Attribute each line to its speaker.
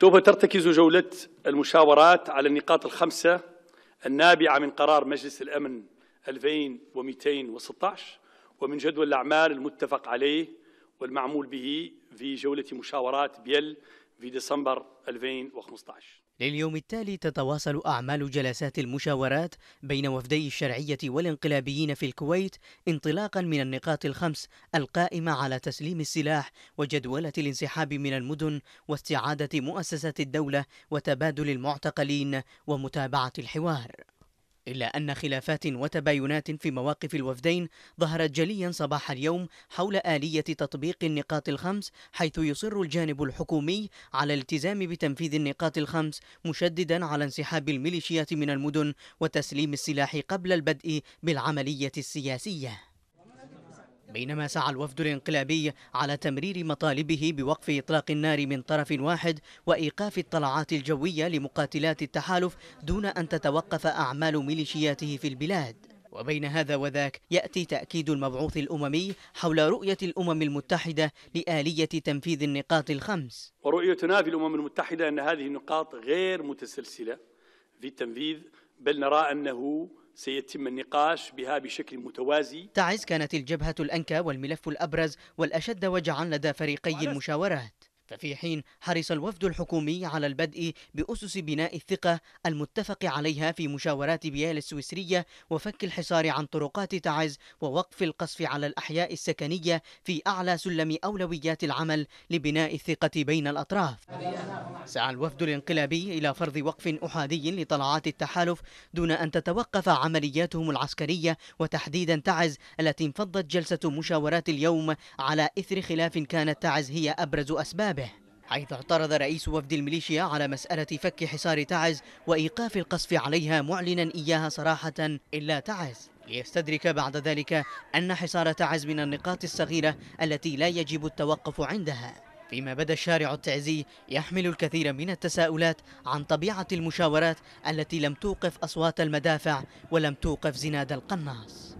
Speaker 1: سوف ترتكز جولة المشاورات على النقاط الخمسة النابعة من قرار مجلس الأمن 2216 ومن جدول الأعمال المتفق عليه والمعمول به في جولة مشاورات بيل في ديسمبر 2015
Speaker 2: لليوم التالي تتواصل أعمال جلسات المشاورات بين وفدي الشرعية والانقلابيين في الكويت انطلاقا من النقاط الخمس القائمة على تسليم السلاح وجدولة الانسحاب من المدن واستعادة مؤسسات الدولة وتبادل المعتقلين ومتابعة الحوار إلا أن خلافات وتباينات في مواقف الوفدين ظهرت جليا صباح اليوم حول آلية تطبيق النقاط الخمس حيث يصر الجانب الحكومي على الالتزام بتنفيذ النقاط الخمس مشددا على انسحاب الميليشيات من المدن وتسليم السلاح قبل البدء بالعملية السياسية بينما سعى الوفد الانقلابي على تمرير مطالبه بوقف إطلاق النار من طرف واحد وإيقاف الطلعات الجوية لمقاتلات التحالف دون أن تتوقف أعمال ميليشياته في البلاد وبين هذا وذاك يأتي تأكيد المبعوث الأممي حول رؤية الأمم المتحدة لآلية تنفيذ النقاط الخمس
Speaker 1: ورؤيتنا في الأمم المتحدة أن هذه النقاط غير متسلسلة في التنفيذ بل نرى أنه سيتم النقاش بها بشكل متوازي
Speaker 2: تعز كانت الجبهة الأنكى والملف الأبرز والأشد وجعا لدى فريقي المشاورات ففي حين حرص الوفد الحكومي على البدء بأسس بناء الثقة المتفق عليها في مشاورات بيال السويسرية وفك الحصار عن طرقات تعز ووقف القصف على الأحياء السكنية في أعلى سلم أولويات العمل لبناء الثقة بين الأطراف سعى الوفد الانقلابي إلى فرض وقف أحادي لطلعات التحالف دون أن تتوقف عملياتهم العسكرية وتحديدا تعز التي انفضت جلسة مشاورات اليوم على إثر خلاف كانت تعز هي أبرز أسبابه حيث اعترض رئيس وفد الميليشيا على مسألة فك حصار تعز وإيقاف القصف عليها معلنا إياها صراحة إلا تعز ليستدرك بعد ذلك أن حصار تعز من النقاط الصغيرة التي لا يجب التوقف عندها فيما بدا الشارع التعزي يحمل الكثير من التساؤلات عن طبيعة المشاورات التي لم توقف أصوات المدافع ولم توقف زناد القناص